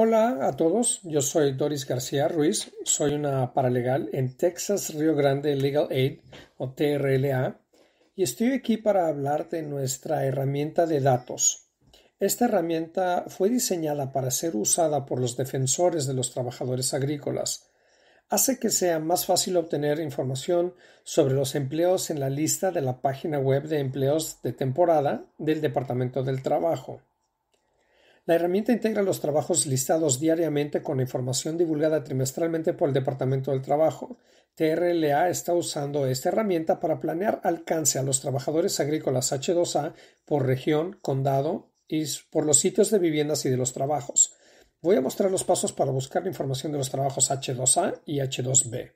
Hola a todos, yo soy Doris García Ruiz, soy una paralegal en Texas Rio Grande Legal Aid o TRLA y estoy aquí para hablar de nuestra herramienta de datos. Esta herramienta fue diseñada para ser usada por los defensores de los trabajadores agrícolas. Hace que sea más fácil obtener información sobre los empleos en la lista de la página web de empleos de temporada del Departamento del Trabajo. La herramienta integra los trabajos listados diariamente con información divulgada trimestralmente por el Departamento del Trabajo. TRLA está usando esta herramienta para planear alcance a los trabajadores agrícolas H2A por región, condado y por los sitios de viviendas y de los trabajos. Voy a mostrar los pasos para buscar la información de los trabajos H2A y H2B.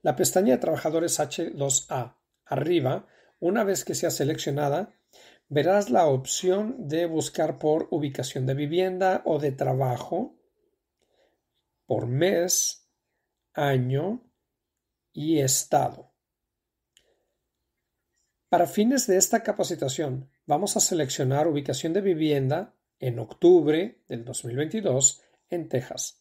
La pestaña de trabajadores H2A arriba, una vez que sea seleccionada, verás la opción de buscar por ubicación de vivienda o de trabajo, por mes, año y estado. Para fines de esta capacitación, vamos a seleccionar ubicación de vivienda en octubre del 2022 en Texas.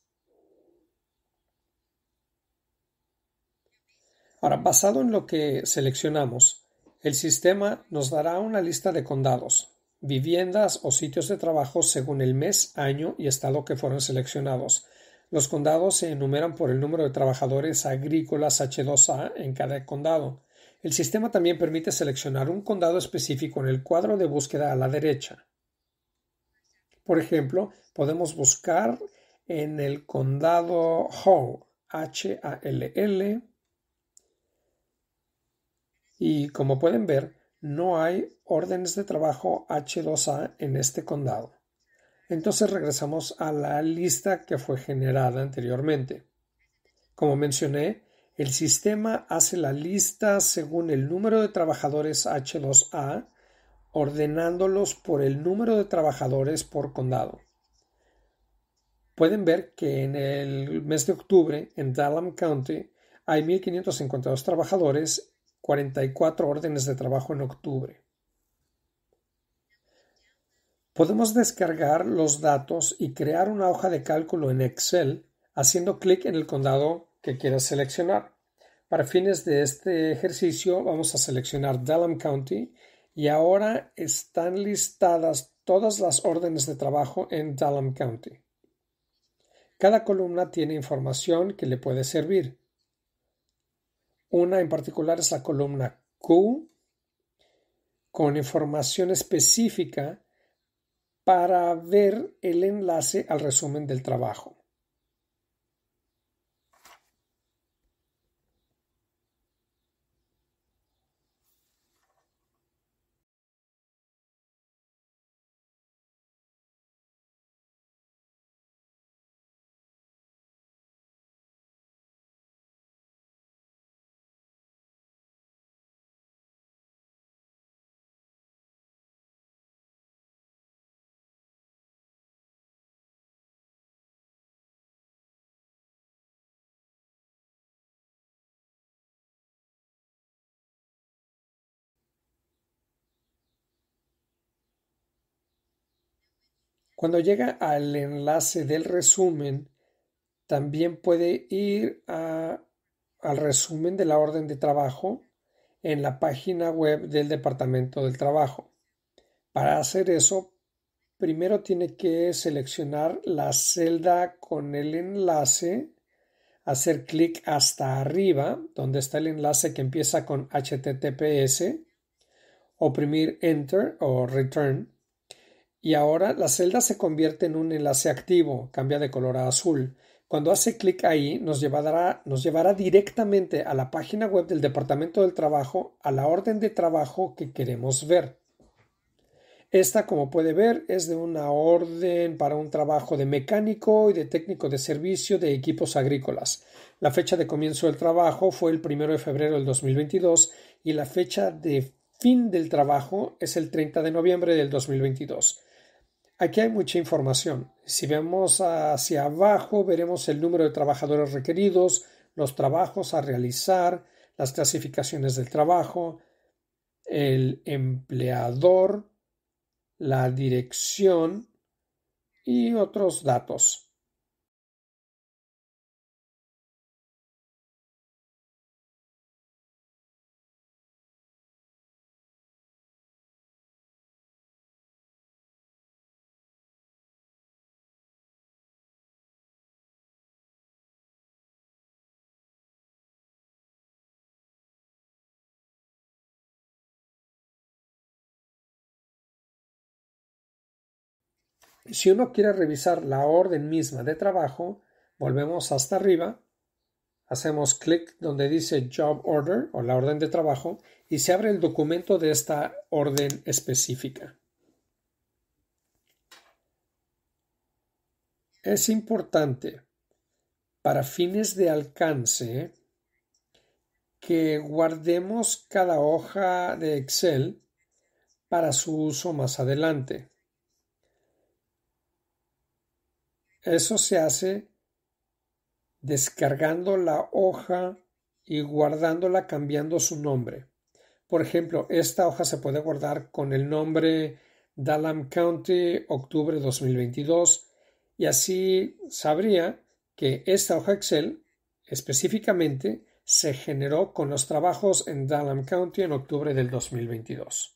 Ahora, basado en lo que seleccionamos, el sistema nos dará una lista de condados, viviendas o sitios de trabajo según el mes, año y estado que fueron seleccionados. Los condados se enumeran por el número de trabajadores agrícolas H2A en cada condado. El sistema también permite seleccionar un condado específico en el cuadro de búsqueda a la derecha. Por ejemplo, podemos buscar en el condado Hall, H-A-L-L, y, como pueden ver, no hay órdenes de trabajo H2A en este condado. Entonces regresamos a la lista que fue generada anteriormente. Como mencioné, el sistema hace la lista según el número de trabajadores H2A, ordenándolos por el número de trabajadores por condado. Pueden ver que en el mes de octubre en Dallam County hay 1.552 trabajadores 44 órdenes de trabajo en octubre. Podemos descargar los datos y crear una hoja de cálculo en Excel haciendo clic en el condado que quieras seleccionar. Para fines de este ejercicio vamos a seleccionar Dallam County y ahora están listadas todas las órdenes de trabajo en Dallam County. Cada columna tiene información que le puede servir. Una en particular es la columna Q con información específica para ver el enlace al resumen del trabajo. Cuando llega al enlace del resumen, también puede ir al resumen de la orden de trabajo en la página web del Departamento del Trabajo. Para hacer eso, primero tiene que seleccionar la celda con el enlace, hacer clic hasta arriba, donde está el enlace que empieza con HTTPS, oprimir Enter o Return y ahora la celda se convierte en un enlace activo, cambia de color a azul. Cuando hace clic ahí nos llevará, directamente a la página web del Departamento del Trabajo a la orden de trabajo que queremos ver. Esta, como puede ver, es de una orden para un trabajo de mecánico y de técnico de servicio de equipos agrícolas. La fecha de comienzo del trabajo fue el 1 de febrero del 2022 y la fecha de fin del trabajo es el 30 de noviembre del 2022. Aquí hay mucha información. Si vemos hacia abajo, veremos el número de trabajadores requeridos, los trabajos a realizar, las clasificaciones del trabajo, el empleador, la dirección y otros datos. Si uno quiere revisar la orden misma de trabajo, volvemos hasta arriba, hacemos clic donde dice Job Order o la orden de trabajo y se abre el documento de esta orden específica. Es importante para fines de alcance que guardemos cada hoja de Excel para su uso más adelante. Eso se hace descargando la hoja y guardándola cambiando su nombre. Por ejemplo, esta hoja se puede guardar con el nombre Dallam County, octubre 2022, y así sabría que esta hoja Excel específicamente se generó con los trabajos en Dallam County en octubre del 2022.